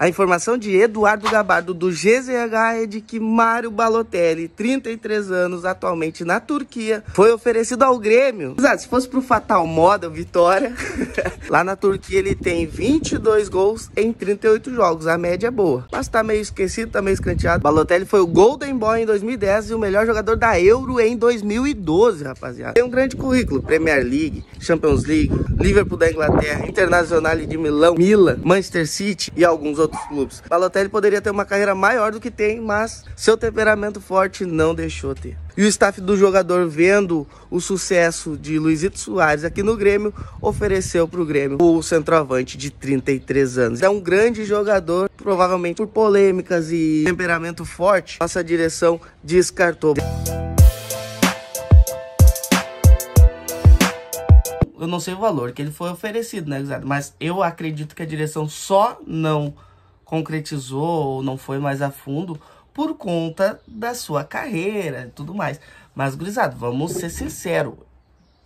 A informação de Eduardo Gabardo do GZH é de que Mário Balotelli, 33 anos, atualmente na Turquia, foi oferecido ao Grêmio. Ah, se fosse pro Fatal Moda, Vitória, lá na Turquia ele tem 22 gols em 38 jogos. A média é boa. Mas tá meio esquecido, tá meio escanteado. Balotelli foi o Golden Boy em 2010 e o melhor jogador da Euro em 2012, rapaziada. Tem um grande currículo. Premier League, Champions League, Liverpool da Inglaterra, Internacional de Milão, Milan, Manchester City e alguns outros outros clubes. Balotelli poderia ter uma carreira maior do que tem, mas seu temperamento forte não deixou ter. E o staff do jogador, vendo o sucesso de Luizito Soares aqui no Grêmio, ofereceu para o Grêmio o centroavante de 33 anos. É um grande jogador, provavelmente por polêmicas e temperamento forte, nossa direção descartou. eu não sei o valor que ele foi oferecido, né, Guizado? Mas eu acredito que a direção só não concretizou ou não foi mais a fundo por conta da sua carreira e tudo mais. Mas, gurizada, vamos ser sinceros.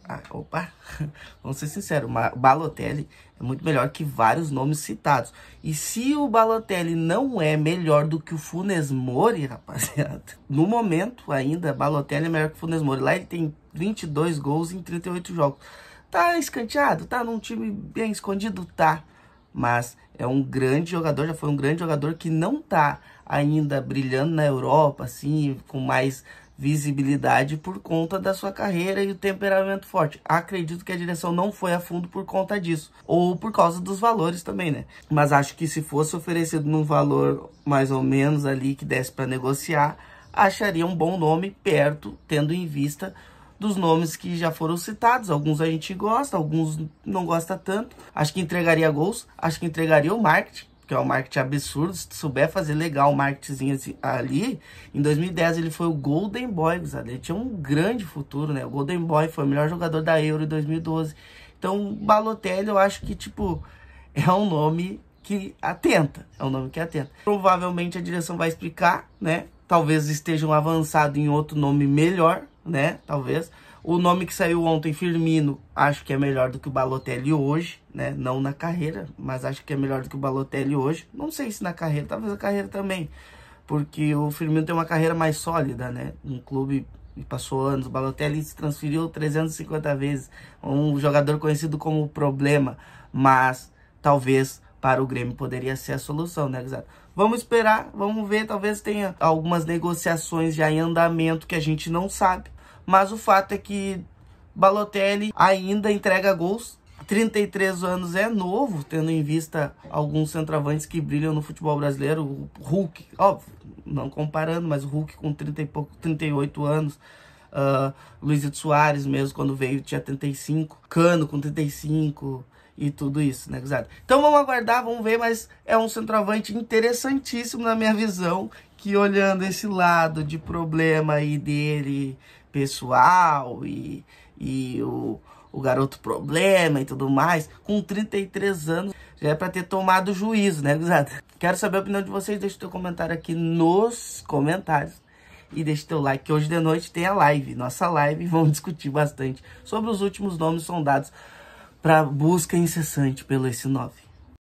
Ah, opa, vamos ser sinceros, Balotelli é muito melhor que vários nomes citados. E se o Balotelli não é melhor do que o Funes Mori, rapaziada, no momento ainda, Balotelli é melhor que o Funes Mori. Lá ele tem 22 gols em 38 jogos. Tá escanteado? Tá num time bem escondido? Tá mas é um grande jogador, já foi um grande jogador que não tá ainda brilhando na Europa, assim, com mais visibilidade por conta da sua carreira e o temperamento forte. Acredito que a direção não foi a fundo por conta disso, ou por causa dos valores também, né? Mas acho que se fosse oferecido num valor mais ou menos ali que desse para negociar, acharia um bom nome perto, tendo em vista dos nomes que já foram citados. Alguns a gente gosta, alguns não gosta tanto. Acho que entregaria gols, acho que entregaria o marketing, que é um marketing absurdo. Se souber fazer legal o marketingzinho assim, ali, em 2010 ele foi o Golden Boy, sabe? ele tinha um grande futuro, né? O Golden Boy foi o melhor jogador da Euro em 2012. Então, Balotelli, eu acho que, tipo, é um nome que atenta, é um nome que atenta. Provavelmente a direção vai explicar, né? Talvez estejam avançado em outro nome melhor, né? Talvez. O nome que saiu ontem, Firmino, acho que é melhor do que o Balotelli hoje, né? Não na carreira, mas acho que é melhor do que o Balotelli hoje. Não sei se na carreira, talvez na carreira também. Porque o Firmino tem uma carreira mais sólida, né? Um clube e passou anos. O Balotelli se transferiu 350 vezes. Um jogador conhecido como problema, mas talvez para o Grêmio poderia ser a solução, né, Guizado? Vamos esperar, vamos ver, talvez tenha algumas negociações já em andamento que a gente não sabe, mas o fato é que Balotelli ainda entrega gols, 33 anos é novo, tendo em vista alguns centroavantes que brilham no futebol brasileiro, o Hulk, óbvio, não comparando, mas o Hulk com 30 e pouco, 38 anos, uh, Luizito Soares mesmo, quando veio, tinha 35, Cano com 35, e tudo isso, né, gurizada? Então vamos aguardar, vamos ver, mas é um centroavante interessantíssimo na minha visão, que olhando esse lado de problema aí dele pessoal e, e o, o garoto problema e tudo mais, com 33 anos, já é pra ter tomado juízo, né, gurizada? Quero saber a opinião de vocês, deixa o teu comentário aqui nos comentários e deixe teu like, que hoje de noite tem a live, nossa live, vamos discutir bastante sobre os últimos nomes sondados para busca incessante pelo S9.